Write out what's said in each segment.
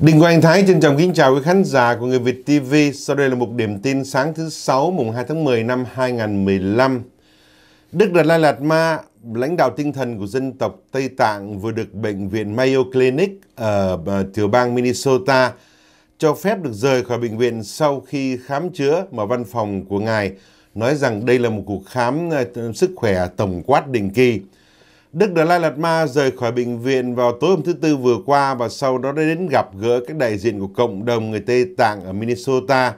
Đinh Quang Thái trân trọng kính chào quý khán giả của Người Việt TV. Sau đây là một điểm tin sáng thứ Sáu mùng 2 tháng 10 năm 2015. Đức Đạt Lai Lạt Ma, lãnh đạo tinh thần của dân tộc Tây Tạng vừa được Bệnh viện Mayo Clinic ở ờ, tiểu bang Minnesota cho phép được rời khỏi bệnh viện sau khi khám chữa mà văn phòng của ngài nói rằng đây là một cuộc khám ờ, sức khỏe tổng quát định kỳ. Đức Đạt Lai Lạt Ma rời khỏi bệnh viện vào tối hôm thứ Tư vừa qua và sau đó đã đến gặp gỡ các đại diện của cộng đồng người Tây Tạng ở Minnesota.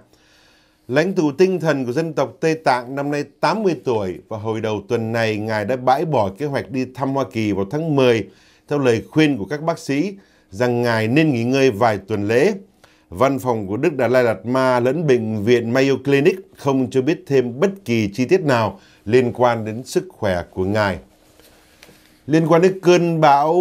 Lãnh tụ tinh thần của dân tộc Tây Tạng năm nay 80 tuổi và hồi đầu tuần này Ngài đã bãi bỏ kế hoạch đi thăm Hoa Kỳ vào tháng 10 theo lời khuyên của các bác sĩ rằng Ngài nên nghỉ ngơi vài tuần lễ. Văn phòng của Đức Đạt Lai Lạt Ma lẫn bệnh viện Mayo Clinic không cho biết thêm bất kỳ chi tiết nào liên quan đến sức khỏe của Ngài. Liên quan đến cơn bão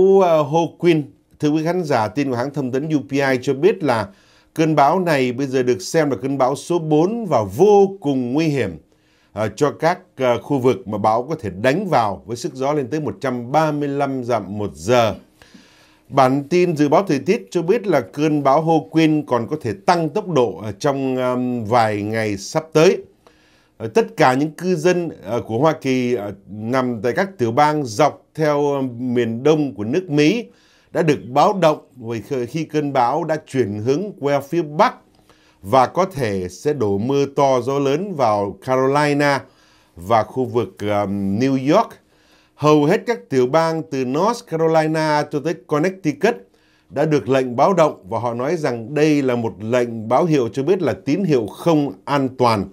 Quyên, à, thưa quý khán giả, tin của hãng thông tấn UPI cho biết là cơn bão này bây giờ được xem là cơn bão số 4 và vô cùng nguy hiểm à, cho các à, khu vực mà bão có thể đánh vào với sức gió lên tới 135 dặm một giờ. Bản tin dự báo thời tiết cho biết là cơn bão Quyên còn có thể tăng tốc độ trong vài ngày sắp tới. Ờ, tất cả những cư dân ờ, của Hoa Kỳ ờ, nằm tại các tiểu bang dọc theo miền đông của nước Mỹ đã được báo động về khi cơn bão đã chuyển hướng qua phía Bắc và có thể sẽ đổ mưa to gió lớn vào Carolina và khu vực New York. Hầu hết các tiểu bang từ North Carolina cho tới Connecticut đã được lệnh báo động và họ nói rằng đây là một lệnh báo hiệu cho biết là tín hiệu không an toàn.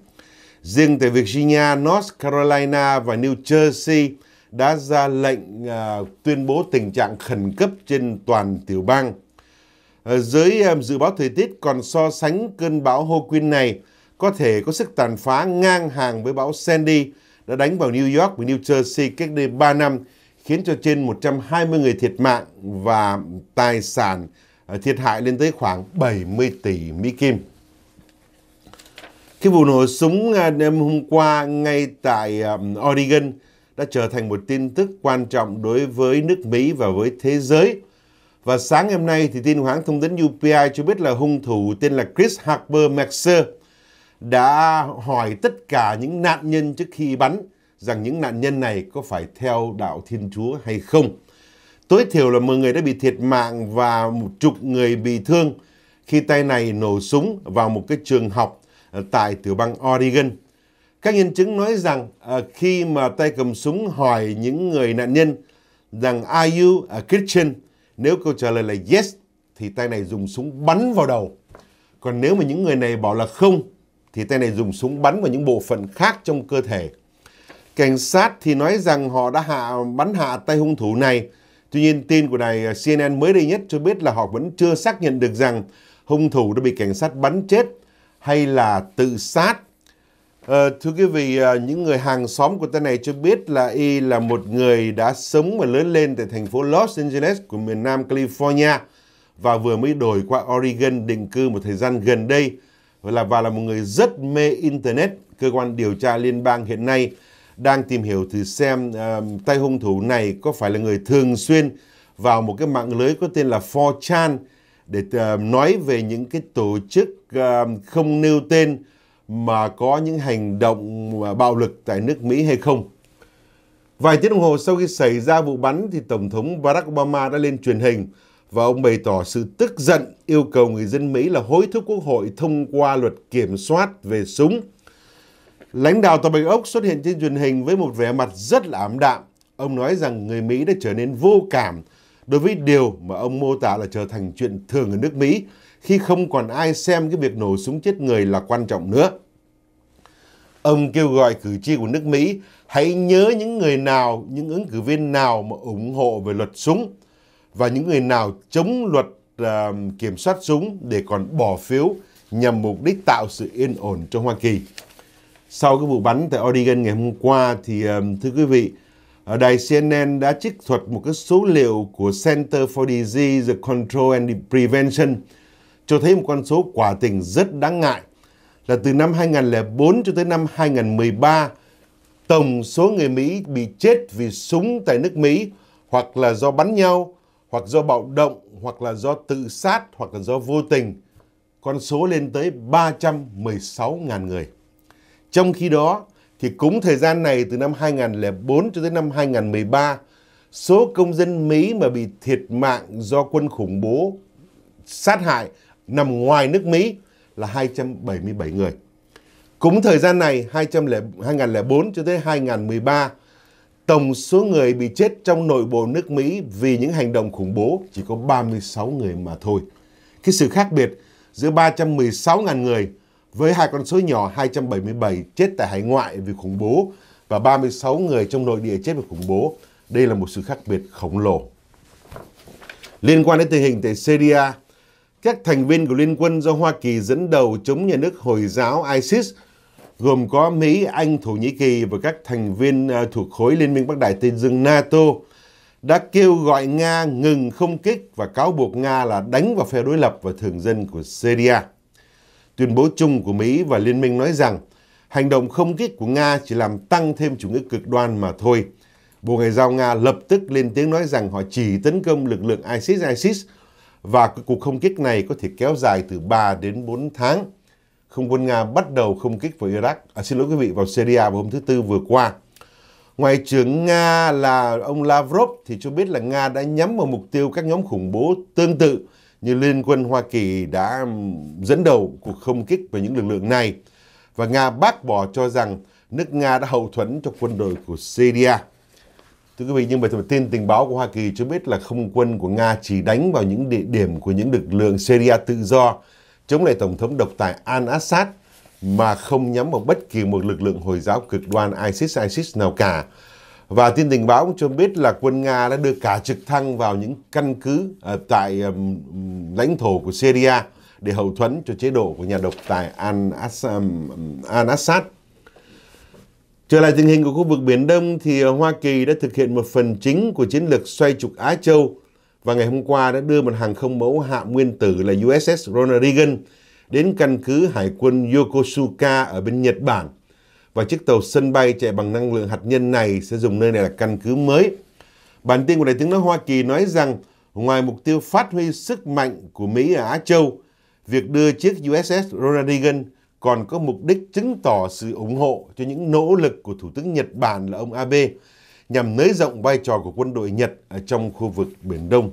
Riêng tại Virginia, North Carolina và New Jersey đã ra lệnh à, tuyên bố tình trạng khẩn cấp trên toàn tiểu bang. À, ờ, giới à, dự báo thời tiết còn so sánh cơn bão Hoquin này có thể có sức tàn phá ngang hàng với bão Sandy đã đánh vào New York và New Jersey cách đây 3 năm, khiến cho trên 120 người thiệt mạng và tài sản à, thiệt hại lên tới khoảng 70 tỷ Mỹ Kim. Cái vụ nổ súng à, đêm hôm qua ngay tại à, Oregon đã trở thành một tin tức quan trọng đối với nước Mỹ và với thế giới. Và sáng ngày hôm nay thì tin hãng thông tấn UPI cho biết là hung thủ tên là Chris Harper Maxer đã hỏi tất cả những nạn nhân trước khi bắn rằng những nạn nhân này có phải theo đạo Thiên Chúa hay không. Tối thiểu là 10 người đã bị thiệt mạng và một chục người bị thương khi tay này nổ súng vào một cái trường học Ờ, tại tiểu bang Oregon. Các nhân chứng nói rằng ờ, khi mà tay cầm súng hỏi những người nạn nhân rằng Are you a Christian? Nếu câu trả lời là yes thì tay này dùng súng bắn vào đầu. Còn nếu mà những người này bảo là không thì tay này dùng súng bắn vào những bộ phận khác trong cơ thể. Cảnh sát thì nói rằng họ đã hạ bắn hạ tay hung thủ này. Tuy nhiên tin của đài ờ, CNN mới đây nhất cho biết là họ vẫn chưa xác nhận được rằng hung thủ đã bị cảnh sát bắn chết hay là tự sát. À, thưa quý vị, à, những người hàng xóm của tên này cho biết là y là một người đã sống và lớn lên tại thành phố Los Angeles của miền Nam California và vừa mới đổi qua Oregon định cư một thời gian gần đây và là và là một người rất mê internet. Cơ quan điều tra liên bang hiện nay đang tìm hiểu thử xem uh, tay hung thủ này có phải là người thường xuyên vào một cái mạng lưới có tên là 4chan để ờ, nói về những cái tổ chức ờ, không nêu tên mà có những hành động ờ, bạo lực tại nước Mỹ hay không. Vài tiếng đồng hồ sau khi xảy ra vụ bắn thì Tổng thống Barack Obama đã lên truyền hình và ông bày tỏ sự tức giận yêu cầu người dân Mỹ là hối thúc quốc hội thông qua luật kiểm soát về súng. Lãnh đạo Tòa Bạch Ốc xuất hiện trên truyền hình với một vẻ mặt rất là ảm đạm. Ông nói rằng người Mỹ đã trở nên vô cảm đối với điều mà ông mô tả là trở thành chuyện thường ở nước Mỹ khi không còn ai xem cái việc nổ súng chết người là quan trọng nữa. Ông kêu gọi cử tri của nước Mỹ hãy nhớ những người nào, những ứng cử viên nào mà ủng hộ về luật súng và những người nào chống luật uh, kiểm soát súng để còn bỏ phiếu nhằm mục đích tạo sự yên ổn cho Hoa Kỳ. Sau cái vụ bắn tại Oregon ngày hôm qua thì uh, thưa quý vị, ở đài CNN đã trích thuật một cái số liệu của Center for Disease Control and Prevention cho thấy một con số quả tình rất đáng ngại là từ năm 2004 cho tới năm 2013 tổng số người Mỹ bị chết vì súng tại nước Mỹ hoặc là do bắn nhau hoặc do bạo động hoặc là do tự sát hoặc là do vô tình con số lên tới 316.000 người. Trong khi đó, thì cũng thời gian này từ năm 2004 cho tới năm 2013, số công dân Mỹ mà bị thiệt mạng do quân khủng bố sát hại nằm ngoài nước Mỹ là 277 người. Cũng thời gian này 2004 cho tới 2013, tổng số người bị chết trong nội bộ nước Mỹ vì những hành động khủng bố chỉ có 36 người mà thôi. Cái sự khác biệt giữa 316.000 người với hai con số nhỏ 277 chết tại hải ngoại vì khủng bố và 36 người trong nội địa chết vì khủng bố. Đây là một sự khác biệt khổng lồ. Liên quan đến tình hình tại Syria, các thành viên của Liên quân do Hoa Kỳ dẫn đầu chống nhà nước Hồi giáo ISIS gồm có Mỹ, Anh, Thổ Nhĩ Kỳ và các thành viên à, thuộc khối Liên minh Bắc Đại Tây Dương NATO đã kêu gọi Nga ngừng không kích và cáo buộc Nga là đánh vào phe đối lập và thường dân của Syria. Tuyên bố chung của Mỹ và Liên minh nói rằng hành động không kích của Nga chỉ làm tăng thêm chủ nghĩa cực đoan mà thôi. Bộ Ngoại giao Nga lập tức lên tiếng nói rằng họ chỉ tấn công lực lượng ISIS-ISIS và cuộc không kích này có thể kéo dài từ 3 đến 4 tháng. Không quân Nga bắt đầu không kích vào Iraq, à, xin lỗi quý vị, vào Syria vào hôm thứ Tư vừa qua. Ngoại trưởng Nga là ông Lavrov thì cho biết là Nga đã nhắm vào mục tiêu các nhóm khủng bố tương tự như Liên quân Hoa Kỳ đã dẫn đầu cuộc không kích về những lực lượng này và Nga bác bỏ cho rằng nước Nga đã hậu thuẫn cho quân đội của Syria. Thưa quý vị, nhưng mà tin tình báo của Hoa Kỳ cho biết là không quân của Nga chỉ đánh vào những địa điểm của những lực lượng Syria tự do chống lại Tổng thống độc tài Al-Assad mà không nhắm vào bất kỳ một lực lượng Hồi giáo cực đoan ISIS-ISIS nào cả. Và tin tình báo cũng cho biết là quân Nga đã đưa cả trực thăng vào những căn cứ uh, tại um, lãnh thổ của Syria để hậu thuẫn cho chế độ của nhà độc tài Al-Assad. Trở lại tình hình của khu vực Biển Đông thì Hoa Kỳ đã thực hiện một phần chính của chiến lược xoay trục Á Châu và ngày hôm qua đã đưa một hàng không mẫu hạ nguyên tử là USS Ronald Reagan đến căn cứ hải quân Yokosuka ở bên Nhật Bản và chiếc tàu sân bay chạy bằng năng lượng hạt nhân này sẽ dùng nơi này là căn cứ mới. Bản tin của Đại tướng nói Hoa Kỳ nói rằng ngoài mục tiêu phát huy sức mạnh của Mỹ ở Á Châu, việc đưa chiếc USS Ronald Reagan còn có mục đích chứng tỏ sự ủng hộ cho những nỗ lực của Thủ tướng Nhật Bản là ông Abe nhằm nới rộng vai trò của quân đội Nhật ở trong khu vực Biển Đông.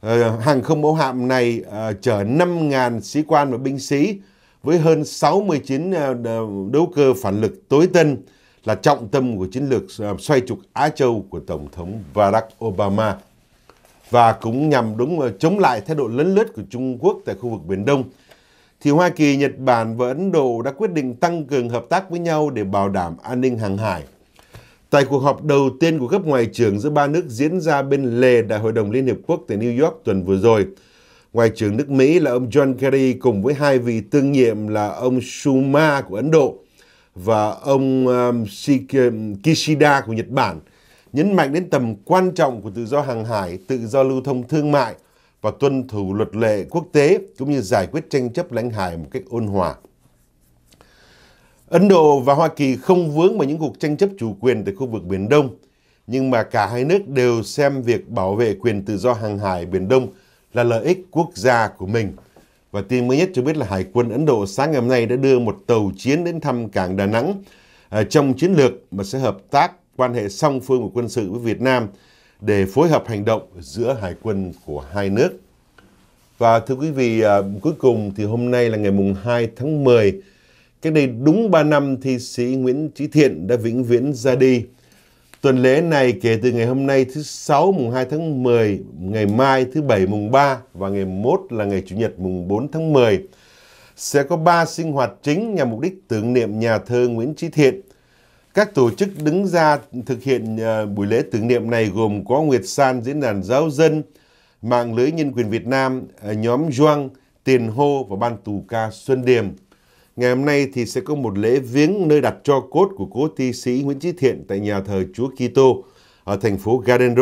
Ờ, hàng không mẫu hạm này ờ, chở 5.000 sĩ quan và binh sĩ với hơn 69 à, đấu cơ phản lực tối tân là trọng tâm của chiến lược à, xoay trục Á Châu của Tổng thống Barack Obama và cũng nhằm đúng à, chống lại thái độ lấn lướt của Trung Quốc tại khu vực Biển Đông thì Hoa Kỳ, Nhật Bản và Ấn Độ đã quyết định tăng cường hợp tác với nhau để bảo đảm an ninh hàng hải. Tại cuộc họp đầu tiên của cấp ngoại trưởng giữa ba nước diễn ra bên lề Đại hội đồng Liên Hiệp Quốc tại New York tuần vừa rồi, Ngoại trưởng nước Mỹ là ông John Kerry cùng với hai vị tương nhiệm là ông Suma của Ấn Độ và ông um, Kishida của Nhật Bản nhấn mạnh đến tầm quan trọng của tự do hàng hải, tự do lưu thông thương mại và tuân thủ luật lệ quốc tế cũng như giải quyết tranh chấp lãnh hải một cách ôn hòa. Ấn Độ và Hoa Kỳ không vướng vào những cuộc tranh chấp chủ quyền tại khu vực Biển Đông, nhưng mà cả hai nước đều xem việc bảo vệ quyền tự do hàng hải Biển Đông là lợi ích quốc gia của mình. Và tin mới nhất cho biết là Hải quân Ấn Độ sáng ngày hôm nay đã đưa một tàu chiến đến thăm cảng Đà Nẵng à, trong chiến lược mà sẽ hợp tác quan hệ song phương của quân sự với Việt Nam để phối hợp hành động giữa hải quân của hai nước. Và thưa quý vị, à, cuối cùng thì hôm nay là ngày mùng 2 tháng 10. Cách đây đúng 3 năm thì sĩ Nguyễn Trí Thiện đã vĩnh viễn ra đi. Tuần lễ này kể từ ngày hôm nay thứ 6 mùng 2 tháng 10, ngày mai thứ 7 mùng 3 và ngày mốt là ngày Chủ nhật mùng 4 tháng 10 sẽ có 3 sinh hoạt chính nhằm mục đích tưởng niệm nhà thơ Nguyễn Trí Thiện. Các tổ chức đứng ra thực hiện ờ, buổi lễ tưởng niệm này gồm có Nguyệt San Diễn đàn Giáo dân, Mạng lưới Nhân quyền Việt Nam, ờ, nhóm Joang Tiền Hô và Ban tù ca Xuân Điềm. Ngày hôm nay thì sẽ có một lễ viếng nơi đặt cho cốt của cố thi sĩ Nguyễn Chí Thiện tại nhà thờ Chúa Kitô ở thành phố Garden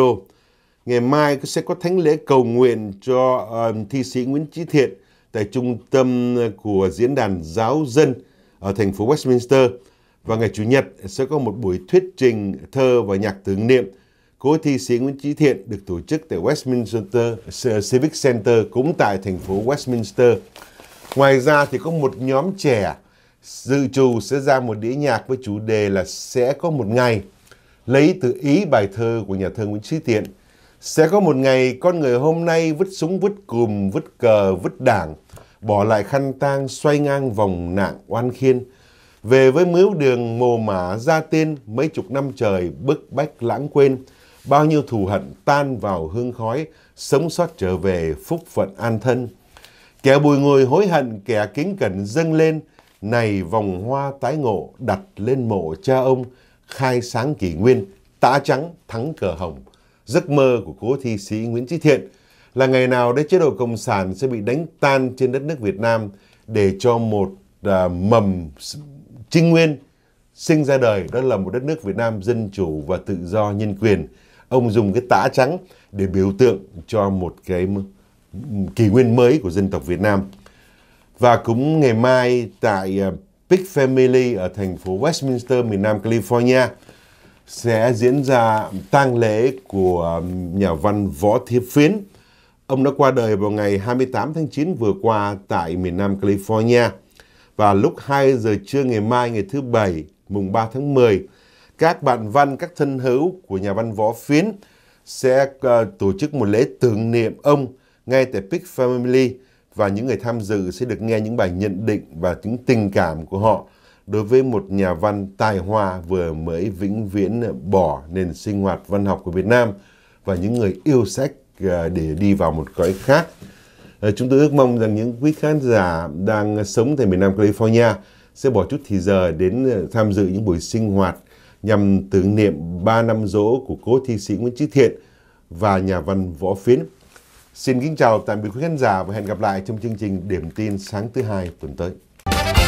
Ngày mai sẽ có thánh lễ cầu nguyện cho uh, thi sĩ Nguyễn Chí Thiện tại trung tâm của diễn đàn giáo dân ở thành phố Westminster. Và ngày Chủ nhật sẽ có một buổi thuyết trình thơ và nhạc tưởng niệm cố thi sĩ Nguyễn Chí Thiện được tổ chức tại Westminster Civic Center cũng tại thành phố Westminster. Ngoài ra thì có một nhóm trẻ dự trù sẽ ra một đĩa nhạc với chủ đề là Sẽ có một ngày, lấy từ ý bài thơ của nhà thơ Nguyễn Trí Tiện. Sẽ có một ngày con người hôm nay vứt súng vứt cùm, vứt cờ, vứt đảng, bỏ lại khăn tang xoay ngang vòng nạng oan khiên. Về với miếu đường mồ mả ra tên mấy chục năm trời bức bách lãng quên. Bao nhiêu thù hận tan vào hương khói, sống sót trở về phúc phận an thân. Kẻ bùi người hối hận, kẻ kính cẩn dâng lên, này vòng hoa tái ngộ đặt lên mộ cha ông, khai sáng kỷ nguyên, tã trắng thắng cờ hồng. Giấc mơ của cố thi sĩ Nguyễn Trí Thiện là ngày nào đấy chế độ Cộng sản sẽ bị đánh tan trên đất nước Việt Nam để cho một à, mầm trinh nguyên sinh ra đời đó là một đất nước Việt Nam dân chủ và tự do nhân quyền. Ông dùng cái tã trắng để biểu tượng cho một cái kỷ nguyên mới của dân tộc Việt Nam. Và cũng ngày mai tại Big ờ, Family ở thành phố Westminster, miền Nam California sẽ diễn ra tang lễ của nhà văn Võ Thiệp Phiến. Ông đã qua đời vào ngày 28 tháng 9 vừa qua tại miền Nam California. Và lúc 2 giờ trưa ngày mai ngày thứ Bảy, mùng 3 tháng 10, các bạn văn, các thân hữu của nhà văn Võ Phiến sẽ ờ, tổ chức một lễ tưởng niệm ông ngay tại Big Family và những người tham dự sẽ được nghe những bài nhận định và những tình cảm của họ đối với một nhà văn tài hoa vừa mới vĩnh viễn bỏ nền sinh hoạt văn học của Việt Nam và những người yêu sách à, để đi vào một cõi khác. À, chúng tôi ước mong rằng những quý khán giả đang sống tại miền Nam California sẽ bỏ chút thì giờ đến à, tham dự những buổi sinh hoạt nhằm tưởng niệm 3 năm rỗ của cố thi sĩ Nguyễn Chí Thiện và nhà văn Võ Phiến. Xin kính chào tạm biệt quý khán giả và hẹn gặp lại trong chương trình Điểm tin sáng thứ hai tuần tới.